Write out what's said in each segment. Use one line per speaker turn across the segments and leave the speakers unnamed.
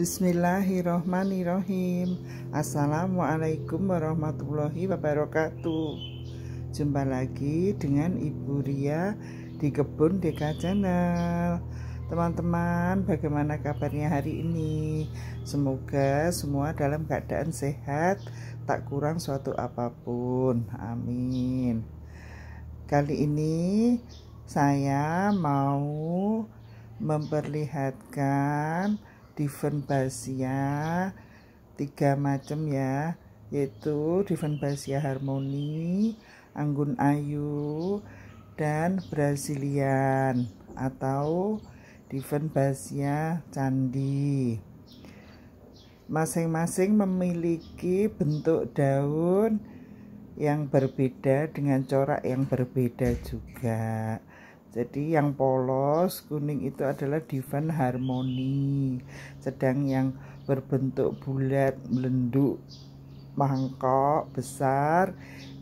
Bismillahirrohmanirrohim Assalamualaikum warahmatullahi wabarakatuh Jumpa lagi dengan Ibu Ria di Kebun DK Channel Teman-teman bagaimana kabarnya hari ini Semoga semua dalam keadaan sehat Tak kurang suatu apapun Amin Kali ini saya mau memperlihatkan diven basia tiga macam ya yaitu diven basia harmoni anggun ayu dan brasilian atau diven basia candi masing-masing memiliki bentuk daun yang berbeda dengan corak yang berbeda juga. Jadi yang polos kuning itu adalah divan harmoni, sedang yang berbentuk bulat melenduk mangkok besar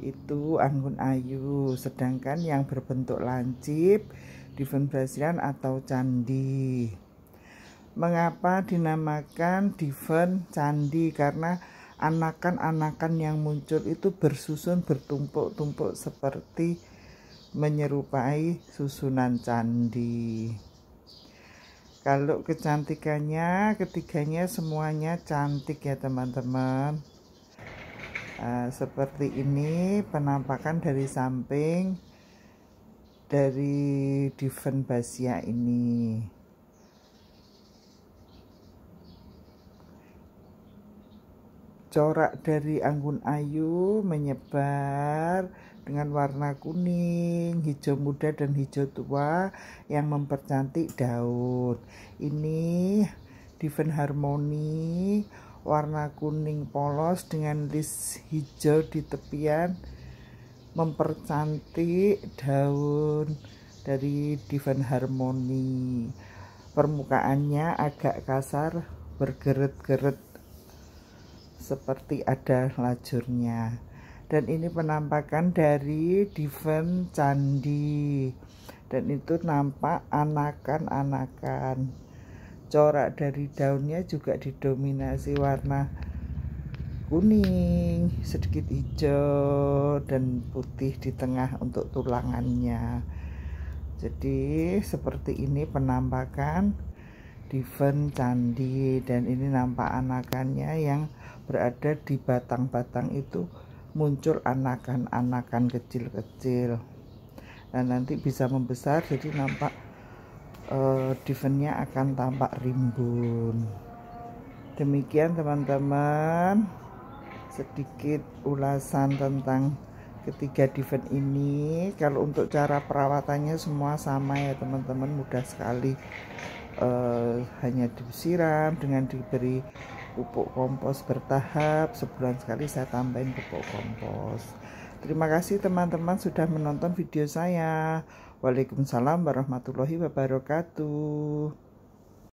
itu anggun ayu, sedangkan yang berbentuk lancip divan Brazilian atau candi. Mengapa dinamakan divan candi? Karena anakan-anakan yang muncul itu bersusun bertumpuk-tumpuk seperti menyerupai susunan candi. Kalau kecantikannya, ketiganya semuanya cantik ya teman-teman. Uh, seperti ini penampakan dari samping dari Diven Basia ini. corak dari anggun ayu menyebar dengan warna kuning, hijau muda dan hijau tua yang mempercantik daun. Ini Diven Harmoni warna kuning polos dengan lis hijau di tepian mempercantik daun dari Diven Harmoni. Permukaannya agak kasar, bergeret-geret seperti ada lajurnya dan ini penampakan dari diven candi dan itu nampak anakan-anakan corak dari daunnya juga didominasi warna kuning sedikit hijau dan putih di tengah untuk tulangannya jadi seperti ini penampakan diven candi dan ini nampak anakannya yang berada di batang-batang itu muncul anakan-anakan kecil-kecil dan nanti bisa membesar jadi nampak uh, eh, divennya akan tampak rimbun demikian teman-teman sedikit ulasan tentang ketiga diven ini kalau untuk cara perawatannya semua sama ya teman-teman mudah sekali uh, hanya disiram dengan diberi pupuk kompos bertahap sebulan sekali saya tambahin pupuk kompos terima kasih teman-teman sudah menonton video saya Waalaikumsalam warahmatullahi wabarakatuh